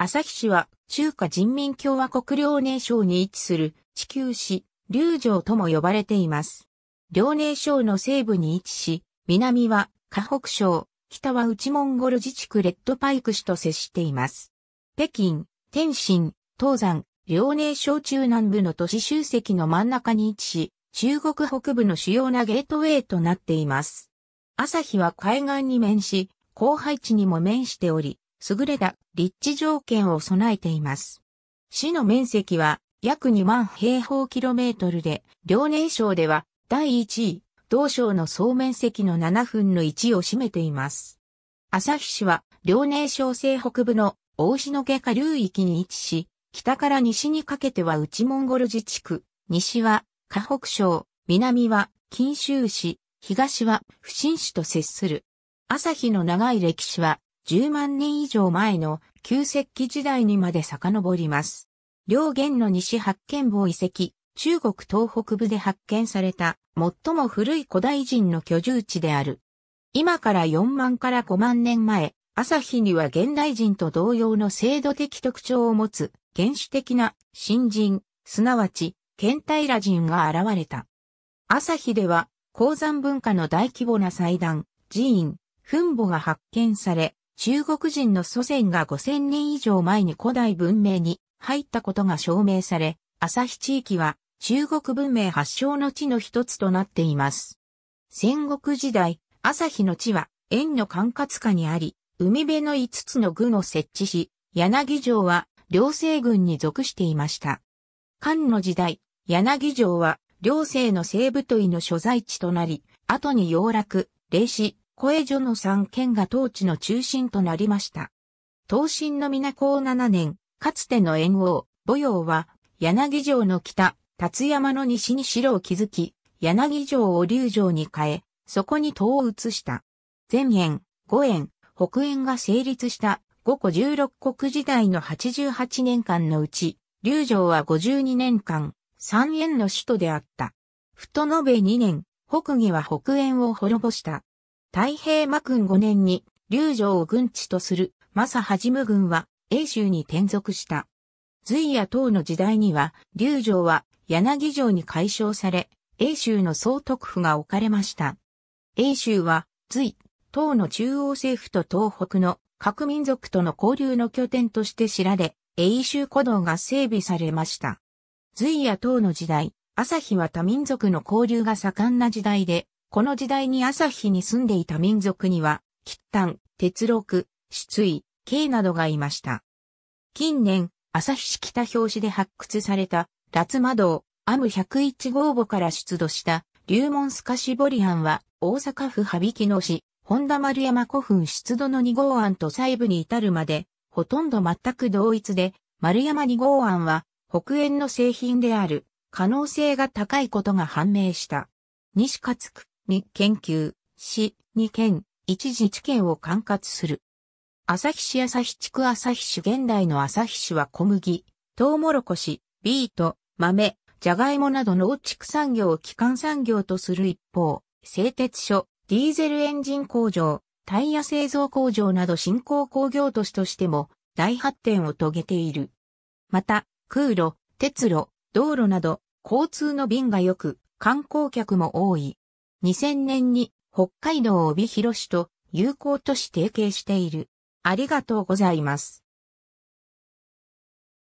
朝日市は中華人民共和国遼寧省に位置する地球市、龍城とも呼ばれています。遼寧省の西部に位置し、南は河北省、北は内モンゴル自治区レッドパイク市と接しています。北京、天津、東山、遼寧省中南部の都市集積の真ん中に位置し、中国北部の主要なゲートウェイとなっています。朝日は海岸に面し、広範地にも面しており、優れた立地条件を備えています。市の面積は約2万平方キロメートルで、遼寧省では第1位、同省の総面積の7分の1を占めています。旭市は遼寧省西北部の大篠下下流域に位置し、北から西にかけては内モンゴル自治区、西は河北省、南は錦州市、東は不審市と接する。朝日の長い歴史は10万年以上前の旧石器時代にまで遡ります。両元の西発見坊遺跡、中国東北部で発見された最も古い古代人の居住地である。今から4万から5万年前、朝日には現代人と同様の制度的特徴を持つ原始的な新人、すなわち、県ラ人が現れた。朝日では、鉱山文化の大規模な祭壇、寺院、墳墓が発見され、中国人の祖先が5000年以上前に古代文明に入ったことが証明され、日地域は中国文明発祥の地の一つとなっています。戦国時代、日の地は縁の管轄下にあり、海辺の5つの軍を設置し、柳城は両西軍に属していました。漢の時代、柳城は両西の西部都の所在地となり、後に洋楽、霊子、小江ジの三県が統治の中心となりました。東進の皆高7年、かつての縁王、母陽は、柳城の北、達山の西に城を築き、柳城を竜城に変え、そこに塔を移した。前縁、後縁、北縁が成立した五個十六国時代の88年間のうち、竜城は52年間、三縁の首都であった。太延べ2年、北義は北縁を滅ぼした。太平魔君5年に、龍城を軍地とする、正はじむ軍は、英州に転属した。隋や唐の時代には、龍城は、柳城に解消され、英州の総督府が置かれました。英州は、隋、唐の中央政府と東北の各民族との交流の拠点として知られ、英州古道が整備されました。隋や唐の時代、朝日は多民族の交流が盛んな時代で、この時代に朝日に住んでいた民族には、喫炭、鉄録、出位、刑などがいました。近年、朝日市北表紙で発掘された、辣魔マアム101号墓から出土した、龍門スカシボリンは、大阪府羽曳野市、本田丸山古墳出土の2号案と細部に至るまで、ほとんど全く同一で、丸山2号案は、北縁の製品である、可能性が高いことが判明した。西勝区に研究し、に県、一自治県を管轄する。旭市旭地区旭市現代の旭市は小麦、トウモロコシ、ビート、豆、ジャガイモなど農畜産業を基幹産業とする一方、製鉄所、ディーゼルエンジン工場、タイヤ製造工場など新興工業都市としても大発展を遂げている。また、空路、鉄路、道路など交通の便が良く、観光客も多い。2000年に北海道帯広市と友好都市提携している。ありがとうございます。